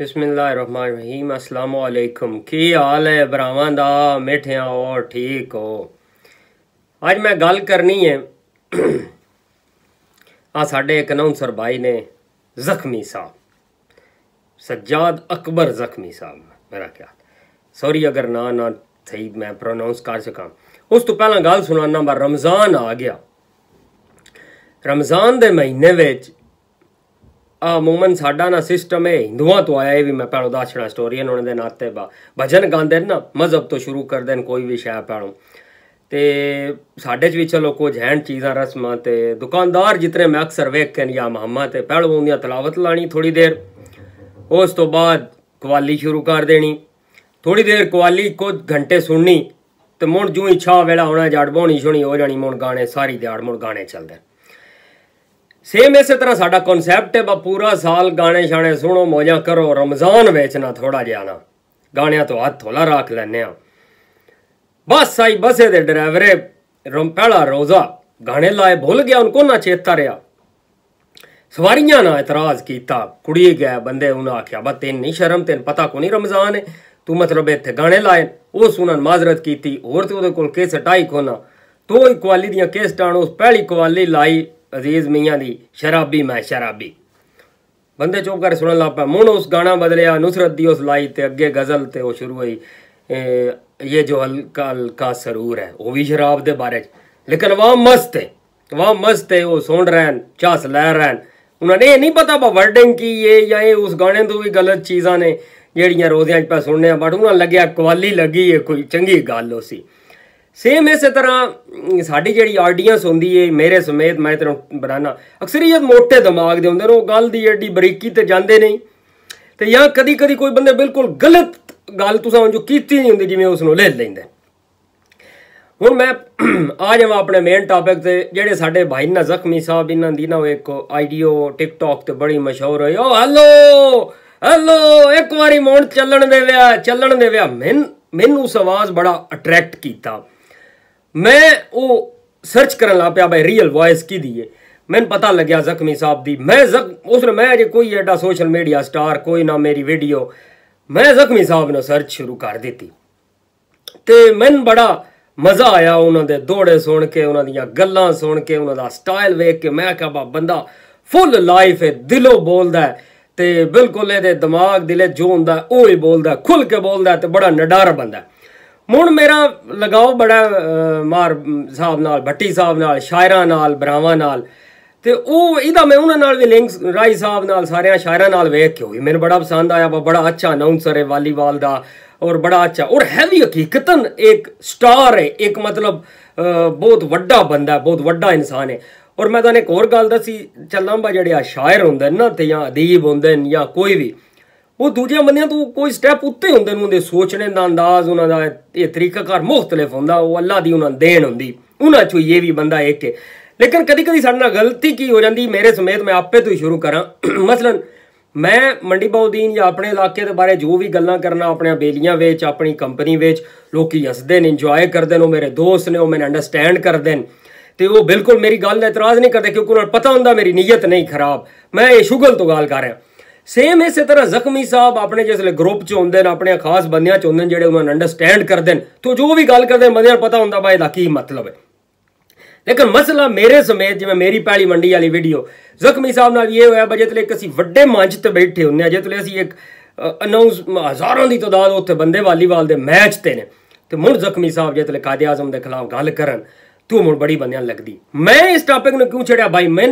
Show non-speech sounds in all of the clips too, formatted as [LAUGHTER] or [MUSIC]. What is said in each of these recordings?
ਬਿਸਮਿਲ੍ਲਾਹਿਰਰਹਿਮਾਨਿਰਰਹੀਮ ਅਸਲਾਮ ਅਲੈਕੁਮ ਕੀ ਹਾਲ ਹੈ ਭਰਾਵਾਂ ਦਾ ਮਿੱਠਿਆਂ ਔਰ ਠੀਕ ਹੋ ਅੱਜ ਮੈਂ ਗੱਲ ਕਰਨੀ ਹੈ ਆ ਸਾਡੇ ਇੱਕ ਅਨਾਉਂਸਰ ਭਾਈ ਨੇ ਜ਼ਖਮੀ ਸਾਹਿਬ ਸੱਜਾਦ ਅਕਬਰ ਜ਼ਖਮੀ ਸਾਹਿਬ ਮੇਰਾ ਖਿਆਲ ਸੌਰੀ ਅਗਰ ਨਾ ਨਾ ਸਹੀ ਮੈਂ ਪ੍ਰੋਨਾਂਸ ਕਰ ਸਕਾਂ ਉਸ ਤੋਂ ਪਹਿਲਾਂ ਗੱਲ ਸੁਣਾਉਣਾ ਮੈਂ ਰਮਜ਼ਾਨ ਆ ਗਿਆ ਰਮਜ਼ਾਨ ਦੇ ਮਹੀਨੇ ਵਿੱਚ ਮੂਮਨ ਸਾਡਾ ਨਾ ਸਿਸਟਮ ਹੈ ਹਿੰਦੂਆਂ ਤੋਂ ਆਇਆ ਇਹ ਵੀ ਮੈਂ ਪਹਿਲਾਂ ਦੱਸਣਾ ਸਟੋਰੀ ਇਹਨਾਂ ਦੇ ਨਾਤੇ ਬਾ ਭਜਨ ਗਾਉਂਦੇ ਨਾ ਮਜ਼ਹਬ ਤੋਂ ਸ਼ੁਰੂ ਕਰਦੇ ਨੇ ਕੋਈ ਵੀ ਸ਼ਾਇ ਪਹਿਲਾਂ ਤੇ ਸਾਡੇ ਚ ਵੀ ਚਲੋ ਕੁਝ ਚੀਜ਼ਾਂ ਰਸਮਾਂ ਤੇ ਦੁਕਾਨਦਾਰ ਜਿਤਨੇ ਮੈਂ ਅਕਸਰ ਵੇਖ ਕੇ ਨਿਆ ਮੁਹੰਮਦ ਤੇ ਪਹਿਲਾਂ ਉਹਦੀਆਂ ਤਲਾਵਤ ਲਾਣੀ ਥੋੜੀ ਦੇਰ ਉਸ ਤੋਂ ਬਾਅਦ ਕਵਾਲੀ ਸ਼ੁਰੂ ਕਰ ਦੇਣੀ ਥੋੜੀ ਦੇਰ ਕਵਾਲੀ ਕੁਝ ਘੰਟੇ ਸੁਣਨੀ ਤੇ ਮੁੜ ਜੂ ਇਛਾ ਵੇਲਾ ਹੋਣਾ ਜੜ ਬੋਣੀ ਸੁਣੀ ਹੋ ਜਾਣੀ ਮੁੜ ਗਾਣੇ ਸਾਰੀ ਦਿਹਾੜ ਮੁੜ ਗਾਣੇ ਚੱਲਦੇ ਸੇਮ ਇਸੇ ਤਰ੍ਹਾਂ ਸਾਡਾ ਕਨਸੈਪਟ ਹੈ ਬਾ ਪੂਰਾ ਸਾਲ ਗਾਣੇ ਛਾਣੇ ਸੁਣੋ ਮੋਜਾਂ ਕਰੋ ਰਮਜ਼ਾਨ ਵਿੱਚ ਨਾ ਥੋੜਾ ਜਿਹਾ ਨਾ ਗਾਣਿਆਂ ਤੋਂ ਹੱਥ ਹੋਲਾ ਰੱਖ ਲੈਨੇ ਆ ਬਸ ਆਈ ਬਸੇ ਦੇ ਡਰਾਈਵਰੇ ਰਮ ਪਹਿਲਾ ਰੋਜ਼ਾ ਗਾਣੇ ਲਾਏ ਭੁੱਲ ਗਿਆ ਉਹਨੂੰ ਕੋਨਾ ਚੇਤਾ ਰਿਹਾ ਸਵਾਰੀਆਂ ਨਾਲ ਇਤਰਾਜ਼ ਕੀਤਾ ਕੁੜੀ ਗਏ ਬੰਦੇ ਉਹਨਾਂ ਆਖਿਆ ਬਾ ਤੈਨੂੰ ਨਹੀਂ ਸ਼ਰਮ ਤੈਨੂੰ ਪਤਾ ਕੋ ਨਹੀਂ ਰਮਜ਼ਾਨ ਹੈ ਤੂੰ ਮਤਲਬ ਇੱਥੇ ਗਾਣੇ ਲਾਏ ਉਹ ਸੁਣਨ ਮਾਜ਼ਰਤ ਕੀਤੀ ਹੋਰ ਤੇ ਉਹਦੇ ਕੋਲ ਕੇਸ ਟਾਈ ਕੋਨਾ ਤੋ ਇਕਵਾਲੀ ਦੀਆਂ ਕੇਸ ਟਾਣ ਉਸ ਪਹਿਲੀ ਕਵਾਲੀ ਲਾਈ ਅਜ਼ੀਜ਼ ਮੀਆਂ ਦੀ ਸ਼ਰਾਬੀ ਮੈਂ ਸ਼ਰਾਬੀ ਬੰਦੇ ਚੁੱਪ ਕਰ ਸੁਣਨ ਲੱਪਾ ਮੂਨ ਉਸ ਗਾਣਾ ਬਦਲਿਆ ਨੁਸਰਤ ਦੀ ਉਸ ਲਾਈ ਤੇ ਅੱਗੇ ਗਜ਼ਲ ਤੇ ਉਹ ਸ਼ੁਰੂ ਹੋਈ ਇਹ ਜੋ ਹਲਕਾ ਹਲਕਾ ਸਰੂਰ ਹੈ ਉਹ ਵੀ ਸ਼ਰਾਬ ਦੇ ਬਾਰੇ ਲੇਕਿਨ ਵਾਹ ਮਸਤ ਹੈ ਵਾਹ ਮਸਤ ਹੈ ਉਹ ਸੁਣ ਰਹਿਣ ਚਾਸ ਲੈ ਰਹਿਣ ਉਹਨਾਂ ਨੇ ਇਹ ਨਹੀਂ ਪਤਾ ਬਾ ਵਰਡਿੰਗ ਕੀ ਇਹ ਜਾਂ ਇਹ ਉਸ ਗਾਣੇ ਤੋਂ ਵੀ ਗਲਤ ਚੀਜ਼ਾਂ ਨੇ ਜਿਹੜੀਆਂ ਰੋਜ਼ਿਆਂ 'ਚ ਪਾ ਸੁਣਨੇ ਆ ਬਟ ਉਹਨਾਂ ਲੱਗਿਆ ਕਵਾਲੀ ਲੱਗੀ ਹੈ ਕੋਈ ਚੰਗੀ ਗੱਲ ਹੋ ਸੀ ਸੇਮ ਇਸੇ ਤਰ੍ਹਾਂ ਸਾਡੀ ਜਿਹੜੀ ਆਡੀਅנס ਹੁੰਦੀ ਏ ਮੇਰੇ ਸਮੇਤ ਮੈਂ ਤੈਨੂੰ ਬਣਾਣਾ ਅਕਸਰੀਅਤ ਮੋٹے ਦਿਮਾਗ ਦੇ ਹੁੰਦੇ ਨੇ ਉਹ ਗੱਲ ਦੀ ਏਡੀ ਬਰੀਕੀ ਤੇ ਜਾਂਦੇ ਨਹੀਂ ਤੇ ਜਾਂ ਕਦੀ ਕਦੀ ਕੋਈ ਬੰਦੇ ਬਿਲਕੁਲ ਗਲਤ ਗੱਲ ਤੁਸੀਂ ਜੋ ਕੀਤੀ ਨਹੀਂ ਹੁੰਦੀ ਜਿਵੇਂ ਉਸ ਨੂੰ ਲੈ ਲੈਂਦੇ ਹੁਣ ਮੈਂ ਆ ਜਾਵਾਂ ਆਪਣੇ ਮੇਨ ਟਾਪਿਕ ਤੇ ਜਿਹੜੇ ਸਾਡੇ ਭਾਈ ਨਾ ਜ਼ਖਮੀ ਸਾਹਿਬ ਇਹਨਾਂ ਦੀ ਨਾ ਇੱਕ ਆਈਡੀਓ ਟਿਕਟੌਕ ਤੇ ਬੜੀ ਮਸ਼ਹੂਰ ਹੋਈ ਓ ਹੈਲੋ ਹੈਲੋ ਇੱਕ ਵਾਰੀ ਮੋੜ ਚੱਲਣ ਦੇ ਵਿਆ ਚੱਲਣ ਦੇ ਵਿਆ ਮੈਨੂੰ ਮੈਨੂੰ ਉਸ ਆਵਾਜ਼ ਬੜਾ ਅਟਰੈਕਟ ਕੀਤਾ ਮੈਂ ਉਹ ਸਰਚ ਕਰਨ ਲੱਗ ਪਿਆ ਬਈ ਰੀਅਲ ਵੌਇਸ ਕੀ ਦੀ ਏ ਪਤਾ ਲੱਗਿਆ ਜ਼ਖਮੀ ਸਾਹਿਬ ਦੀ ਮੈਂ ਉਸ ਨੇ ਮੈਂ ਜੇ ਕੋਈ ਐਡਾ ਸੋਸ਼ਲ ਮੀਡੀਆ ਸਟਾਰ ਕੋਈ ਨਾ ਮੇਰੀ ਵੀਡੀਓ ਮੈਂ ਜ਼ਖਮੀ ਸਾਹਿਬ ਨੂੰ ਸਰਚ ਸ਼ੁਰੂ ਕਰ ਦਿੱਤੀ ਤੇ ਮੈਨ ਬੜਾ ਮਜ਼ਾ ਆਇਆ ਉਹਨਾਂ ਦੇ ਦੋੜੇ ਸੁਣ ਕੇ ਉਹਨਾਂ ਦੀਆਂ ਗੱਲਾਂ ਸੁਣ ਕੇ ਉਹਨਾਂ ਦਾ ਸਟਾਈਲ ਵੇਖ ਕੇ ਮੈਂ ਕਿਹਾ ਬਾ ਬੰਦਾ ਫੁੱਲ ਲਾਈਫ ਹੈ ਦਿਲੋਂ ਬੋਲਦਾ ਹੈ ਤੇ ਬਿਲਕੁਲ ਇਹਦੇ ਦਿਮਾਗ ਦਿਲੇ ਜੋ ਹੁੰਦਾ ਉਹ ਹੀ ਬੋਲਦਾ ਖੁੱਲ ਕੇ ਬੋਲਦਾ ਤੇ ਬੜਾ ਨਡਾਰ ਬੰਦਾ ਹੁਣ ਮੇਰਾ ਲਗਾਓ ਬੜਾ ਮਾਰ ਸਾਹਿਬ ਨਾਲ ਭੱਟੀ ਸਾਹਿਬ ਨਾਲ ਸ਼ਾਇਰਾਂ ਨਾਲ ਬਰਾਵਾਂ ਨਾਲ ਤੇ ਉਹ ਇਹਦਾ ਮੈਂ ਉਹਨਾਂ ਨਾਲ ਵੀ ਲਿੰਕਸ ਰਾਈ ਸਾਹਿਬ ਨਾਲ ਸਾਰਿਆਂ ਸ਼ਾਇਰਾਂ ਨਾਲ ਵੇਖ ਕੇ ਹੋਈ ਮੈਨੂੰ ਬੜਾ ਪਸੰਦ ਆਇਆ ਬੜਾ ਅੱਛਾ ਅਨਾਉਂਸਰ ਹੈ ਵਾਲੀਵਾਲ ਦਾ ਔਰ ਬੜਾ ਅੱਛਾ ਔਰ ਹੈਵੀ ਹਕੀਕਤਨ ਇੱਕ ਸਟਾਰ ਹੈ ਇੱਕ ਮਤਲਬ ਬਹੁਤ ਵੱਡਾ ਬੰਦਾ ਬਹੁਤ ਵੱਡਾ ਇਨਸਾਨ ਹੈ ਔਰ ਮੈਂ ਤੁਹਾਨੂੰ ਇੱਕ ਹੋਰ ਗੱਲ ਦੱਸੀ ਚੱਲਾਂ ਬਾ ਜਿਹੜੇ ਆ ਸ਼ਾਇਰ ਹੁੰਦੇ ਨੇ ਨਾ ਤੇ ਜਾਂ ਅਦੀਬ ਹੁੰਦੇ ਨੇ ਜਾਂ ਕੋਈ ਵੀ ਉਹ ਦੂਜਿਆਂ ਬੰਦਿਆਂ ਤੋਂ ਕੋਈ ਸਟੈਪ ਉੱਤੇ ਹੁੰਦੇ ਨੂੰ ਉਹਦੇ ਸੋਚਣੇ ਦਾ ਅੰਦਾਜ਼ ਉਹਨਾਂ ਦਾ ਇਹ ਤਰੀਕਾ ਕਰ ਮੁxtਲਫ ਹੁੰਦਾ ਉਹ ਅੱਲਾ ਦੀ ਉਹਨਾਂ ਦੇਣ ਹੁੰਦੀ ਉਹਨਾਂ ਚੋਂ ਇਹ ਵੀ ਬੰਦਾ ਇੱਕ ਹੈ ਲੇਕਿਨ ਕਦੀ ਕਦੀ ਸਾਡੇ ਨਾਲ ਗਲਤੀ ਕੀ ਹੋ ਜਾਂਦੀ ਮੇਰੇ ਸਮੇਤ ਮੈਂ ਆਪੇ ਤੋਂ ਹੀ ਸ਼ੁਰੂ ਕਰਾਂ [CLEARS THROAT] ਮਸਲਨ ਮੈਂ ਮੰਡੀ ਬਾਉਦੀਨ ਜਾਂ ਆਪਣੇ ਇਲਾਕੇ ਦੇ ਬਾਰੇ ਜੋ ਵੀ ਗੱਲਾਂ ਕਰਨਾ ਆਪਣੇ ਬੇਲੀਆਂ ਵਿੱਚ ਆਪਣੀ ਕੰਪਨੀ ਵਿੱਚ ਲੋਕੀ ਹੱਸਦੇ ਨੇ ਇੰਜੋਏ ਕਰਦੇ ਨੇ ਮੇਰੇ ਦੋਸਤ ਨੇ ਉਹ ਮੈਨੂੰ ਅੰਡਰਸਟੈਂਡ ਕਰਦੇ ਨੇ ਤੇ ਉਹ ਬਿਲਕੁਲ ਮੇਰੀ ਗੱਲ ਦਾ ਇਤਰਾਜ਼ ਨਹੀਂ ਕਰਦੇ ਕਿਉਂਕਿ ਉਹਨਾਂ ਨੂੰ ਪਤਾ ਹੁੰਦਾ ਮੇਰੀ ਨੀਅਤ ਨਹੀਂ ਖਰਾਬ ਮੈਂ ਇਹ ਸ਼ੁਗਲ ਤੋਂ ਗੱਲ ਕਰ ਰਿਹਾ ਸੇਮ ਇਸੇ ਤਰ੍ਹਾਂ ਜ਼ਖਮੀ ਸਾਹਿਬ ਆਪਣੇ ਜਿਸਲੇ ਗਰੁੱਪ ਚ ਹੁੰਦੇ ਨੇ ਆਪਣੇ ਖਾਸ ਬੰਦਿਆਂ ਚ ਹੁੰਦੇ ਨੇ ਜਿਹੜੇ ਉਹਨਾਂ ਨੂੰ ਅੰਡਰਸਟੈਂਡ ਕਰਦੇ ਨੇ ਤੋਂ ਜੋ ਵੀ ਗੱਲ ਕਰਦੇ ਨੇ ਬੰਦਿਆਂ ਨੂੰ ਪਤਾ ਹੁੰਦਾ ਬਾਈ ਇਹਦਾ ਕੀ ਮਤਲਬ ਹੈ ਲੇਕਿਨ ਮਸਲਾ ਮੇਰੇ ਸਮੇਤ ਜਿਵੇਂ ਮੇਰੀ ਪਹਿਲੀ ਮੰਡੀ ਵਾਲੀ ਵੀਡੀਓ ਜ਼ਖਮੀ ਸਾਹਿਬ ਨਾਲ ਇਹ ਹੋਇਆ ਬਜੇ ਤਲੇ ਅਸੀਂ ਵੱਡੇ ਮੰਚ ਤੇ ਬੈਠੇ ਹੁੰਨੇ ਆ ਤਲੇ ਅਸੀਂ ਇੱਕ ਅਨਾਉਂਸ ਹਜ਼ਾਰਾਂ ਦੀ ਤਦਾਦ ਉੱਥੇ ਬੰਦੇ ਵਾਲੀਵਾਲ ਦੇ ਮੈਚ ਤੇ ਨੇ ਤੇ ਮੁਰ ਜ਼ਖਮੀ ਸਾਹਿਬ ਜੇ ਤਲੇ ਕਾਦੀ ਆਜ਼ਮ ਦੇ ਖਿਲਾਫ ਗੱਲ ਕਰਨ ਤੂੰ ਮੁਰ ਬੜੀ ਬੰਦਿਆਂ ਲੱਗਦੀ ਮੈਂ ਇਸ ਟਾਪਿਕ ਨੂੰ ਕਿਉਂ ਛੜਿਆ ਬਾਈ ਮੈਂ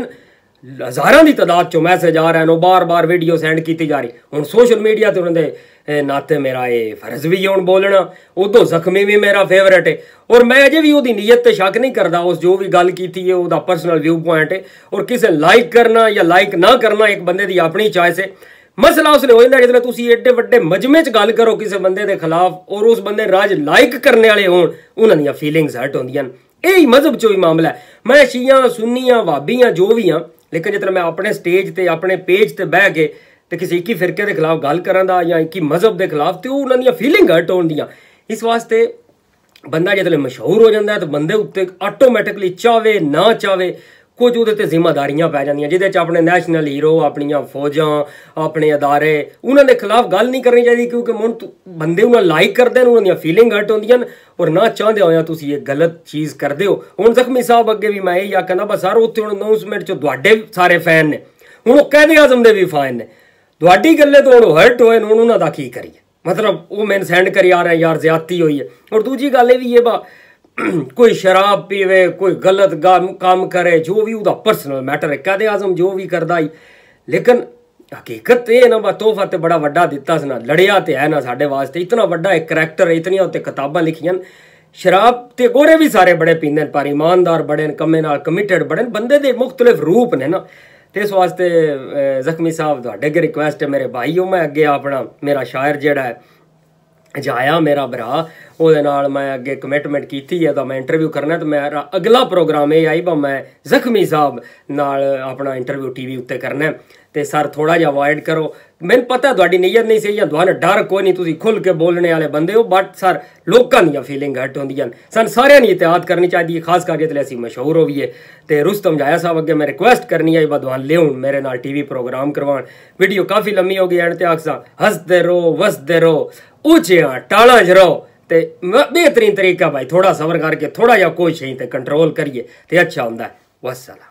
ਹਜ਼ਾਰਾਂ ਦੀ ਤਦਾਦ ਚੋਂ ਮੈਸੇਜ ਆ ਰਹੇ ਨੇ ਬਾਰ-ਬਾਰ ਵੀਡੀਓ ਸੈਂਡ ਕੀਤੀ ਜਾ ਰਹੀ ਹੁਣ ਸੋਸ਼ਲ ਮੀਡੀਆ ਤੇ ਉਹਨਾਂ ਦੇ ਨਾਤੇ ਮੇਰਾ ਇਹ ਫਰਜ਼ ਵੀ ਹੁਣ ਬੋਲਣਾ ਉਦੋਂ ਜ਼ਖਮੀ ਵੀ ਮੇਰਾ ਫੇਵਰਟ ਹੈ ਔਰ ਮੈਂ ਅਜੇ ਵੀ ਉਹਦੀ ਨੀਅਤ ਤੇ ਸ਼ੱਕ ਨਹੀਂ ਕਰਦਾ ਉਸ ਜੋ ਵੀ ਗੱਲ ਕੀਤੀ ਹੈ ਉਹਦਾ ਪਰਸਨਲ ਵਿਊ ਪੁਆਇੰਟ ਹੈ ਔਰ ਕਿਸੇ ਲਾਈਕ ਕਰਨਾ ਜਾਂ ਲਾਈਕ ਨਾ ਕਰਨਾ ਇੱਕ ਬੰਦੇ ਦੀ ਆਪਣੀ ਚਾਇਸ ਹੈ ਮਸਲਾ ਉਸਨੇ ਹੋ ਜਾਂਦਾ ਜਦੋਂ ਤੁਸੀਂ ਏਡੇ ਵੱਡੇ ਮਜਮੇ 'ਚ ਗੱਲ ਕਰੋ ਕਿਸੇ ਬੰਦੇ ਦੇ ਖਿਲਾਫ ਔਰ ਉਸ ਬੰਦੇ ਰਾਜ ਲਾਈਕ ਕਰਨ ਵਾਲੇ ਹੋਣ ਉਹਨਾਂ ਦੀਆਂ ਫੀਲਿੰਗਸ ਹਰਟ ਹੁੰਦੀਆਂ ਇਹ ਹੀ ਮਜ਼ਬ ਚੋਂ ਹੀ ਮਾਮਲਾ ਹੈ ਮੈਂ ਸ਼ੀਆ ਸੁੰਨੀਆਂ ਵਾਬੀਆਂ ਜੋ ਵੀ ਆ ਲੇਕਿਨ ਜਿਤਨਾ ਮੈਂ ਆਪਣੇ ਸਟੇਜ ਤੇ ਆਪਣੇ ਪੇਜ ਤੇ ਬਹਿ ਕੇ ਤੇ ਕਿਸੇ ਇੱਕੀ ਫਿਰਕੇ ਦੇ ਖਿਲਾਫ ਗੱਲ ਕਰਾਂ ਦਾ ਜਾਂ ਇੱਕੀ ਮਜ਼ਹਬ ਦੇ ਖਿਲਾਫ ਤੇ ਉਹ ਉਹਨਾਂ ਦੀਆਂ ਫੀਲਿੰਗ ਹਰਟ ਹੁੰਦੀਆਂ ਇਸ ਵਾਸਤੇ ਬੰਦਾ ਜਦੋਂ ਮਸ਼ਹੂਰ ਹੋ ਜਾਂਦਾ ਹੈ ਤਾਂ ਬੰਦੇ ਉੱਤੇ ਆਟੋਮੈਟਿਕਲੀ ਚਾਵੇ ਨਾ ਚਾਵੇ ਕੁਝ ਉਹਦੇ ਤੇ ਜ਼ਿੰਮੇਵਾਰੀਆਂ ਪੈ ਜਾਂਦੀਆਂ ਜਿਹਦੇ 'ਚ ਆਪਣੇ ਨੈਸ਼ਨਲ ਹੀਰੋ ਆਪਣੀਆਂ ਫੌਜਾਂ ਆਪਣੇ ਅਦਾਰੇ ਉਹਨਾਂ ਦੇ ਖਿਲਾਫ ਗੱਲ ਨਹੀਂ ਕਰਨੀ ਚਾਹੀਦੀ ਕਿਉਂਕਿ ਮਨ ਬੰਦੇ ਉਹਨਾਂ ਲਾਈਕ ਕਰਦੇ ਨੇ ਉਹਨਾਂ ਦੀਆਂ ਫੀਲਿੰਗ ਹਰਟ ਹੁੰਦੀਆਂ ਨੇ ਔਰ ਨਾ ਚਾਹਦੇ ਹੋਇਆ ਤੁਸੀਂ ਇਹ ਗਲਤ ਚੀਜ਼ ਕਰਦੇ ਹੋ ਹੁਣ ਜ਼ਖਮੀ ਸਾਹਿਬ ਅੱਗੇ ਵੀ ਮੈਂ ਇਹ ਯਾ ਕਹਿੰਦਾ ਬਸ ਸਰ ਉੱਥੇ ਹੁਣ ਅਨਾਉਂਸਮੈਂਟ 'ਚ ਤੁਹਾਡੇ ਸਾਰੇ ਫੈਨ ਨੇ ਹੁਣ ਉਹ ਕਹਿੰਦੇ ਆਜ਼ਮ ਦੇ ਵੀ ਫੈਨ ਨੇ ਤੁਹਾਡੀ ਗੱਲੇ ਤੋਂ ਹਰਟ ਹੋਏ ਨੂੰ ਉਹਨਾਂ ਦਾ ਕੀ ਕਰੀਏ ਮਤਲਬ ਉਹ ਮੈਨ ਸੈਂਡ ਕਰੀ ਆ ਰਹੇ ਯਾਰ ਜ਼ਿਆਤੀ ਹੋਈ ਹੈ ਔਰ ਦੂਜੀ ਗੱਲ ਇਹ ਵੀ ਇਹ ਬਾ ਕੋਈ ਸ਼ਰਾਬ ਪੀਵੇ ਕੋਈ ਗਲਤ ਕੰਮ ਕਰੇ ਜੋ ਵੀ ਉਹਦਾ ਪਰਸਨਲ ਮੈਟਰ ਹੈ ਕਾਦੇ ਆਜ਼ਮ ਜੋ ਵੀ ਕਰਦਾ ਹੀ ਲੇਕਿਨ ਹਕੀਕਤ ਇਹ ਨਾ ਬਾ ਤੋਹਫਾ ਤੇ ਬੜਾ ਵੱਡਾ ਦਿੱਤਾ ਸੀ ਨਾ ਲੜਿਆ ਤੇ ਹੈ ਨਾ ਸਾਡੇ ਵਾਸਤੇ ਇਤਨਾ ਵੱਡਾ ਇੱਕ ਕੈਰੈਕਟਰ ਹੈ ਇਤਨੀਆਂ ਉੱਤੇ ਕਿਤਾਬਾਂ ਲਿਖੀਆਂ ਸ਼ਰਾਬ ਤੇ ਗੋਰੇ ਵੀ ਸਾਰੇ ਬੜੇ ਪੀਂਦੇ ਨੇ ਪਰ ਇਮਾਨਦਾਰ ਬੜੇ ਨੇ ਕੰਮੇ ਨਾਲ ਕਮਿਟਡ ਬੜੇ ਨੇ ਬੰਦੇ ਦੇ ਮੁxtਲਫ ਰੂਪ ਨੇ ਨਾ ਤੇ ਇਸ ਵਾਸਤੇ ਜ਼ਖਮੀ ਸਾਹਿਬ ਤੁਹਾਡੇ ਅੱਗੇ ਰਿਕੁਐਸਟ ਹੈ ਮੇਰੇ ਭਾਈਓ ਮੈਂ ਅੱਗੇ ਆਪਣਾ ਮੇਰਾ ਸ਼ਾਇਰ ਜਿਹੜਾ ਹੈ ਜਾਇਆ ਮੇਰਾ ਭਰਾ ਉਹਦੇ ਨਾਲ ਮੈਂ ਅੱਗੇ ਕਮਿਟਮੈਂਟ ਕੀਤੀ ਹੈ ਤਾਂ ਮੈਂ ਇੰਟਰਵਿਊ ਕਰਨਾ ਤੇ ਮੇਰਾ ਅਗਲਾ ਪ੍ਰੋਗਰਾਮ ਇਹ ਆਈ ਬਾ ਮੈਂ ਜ਼ਖਮੀ ਸਾਹਿਬ ਨਾਲ ਆਪਣਾ ਇੰਟਰਵਿਊ ਟੀਵੀ ਉੱਤੇ ਕਰਨਾ ਤੇ ਸਰ ਥੋੜਾ ਜਿਹਾ ਅਵੋਇਡ ਕਰੋ ਮੈਨੂੰ ਪਤਾ ਤੁਹਾਡੀ ਨੀਅਤ ਨਹੀਂ ਸਹੀ ਜਾਂ ਤੁਹਾਨੂੰ ਡਰ ਕੋਈ ਨਹੀਂ ਤੁਸੀਂ ਖੁੱਲ ਕੇ ਬੋਲਣੇ ਵਾਲੇ ਬੰਦੇ ਹੋ ਬਟ ਸਰ ਲੋਕਾਂ ਦੀਆਂ ਫੀਲਿੰਗ ਹਟ ਹੁੰਦੀਆਂ ਸਨ ਸਾਰਿਆਂ ਨੂੰ ਇਤਿਆਦ ਕਰਨੀ ਚਾਹੀਦੀ ਹੈ ਖਾਸ ਕਰਕੇ ਤੇ ਅਸੀਂ ਮਸ਼ਹੂਰ ਹੋਈਏ ਤੇ ਰੁਸਤਮ ਜਾਇਆ ਸਾਹਿਬ ਅੱਗੇ ਮੈਂ ਰਿਕੁਐਸਟ ਕਰਨੀ ਹੈ ਬਦਵਾਨ ਲਿਓ ਮੇਰੇ ਨਾਲ ਟੀਵੀ ਪ੍ਰੋਗਰਾਮ ਕਰਵਾਉਣ ਵੀਡੀਓ ਕਾਫੀ ਲੰਮੀ ਹੋ ਗਈ ਐਂਡ ਤੇ ਆਖਸਾ ਹੱਸਦੇ ਰਹੋ ਵਸਦੇ ਰਹੋ ਉਹ ਆ ਟਾਲਾ ਜਰੋ ਤੇ ਬਿਹਤਰੀਨ ਤਰੀਕਾ ਭਾਈ ਥੋੜਾ ਸਬਰ ਕਰਕੇ ਥੋੜਾ ਜਿਹਾ ਕੋਈ ਸ਼ਈ ਤੇ ਕੰਟਰੋਲ ਕਰੀਏ ਤੇ ਅੱਛਾ ਹੁੰਦਾ ਵਸਲਾ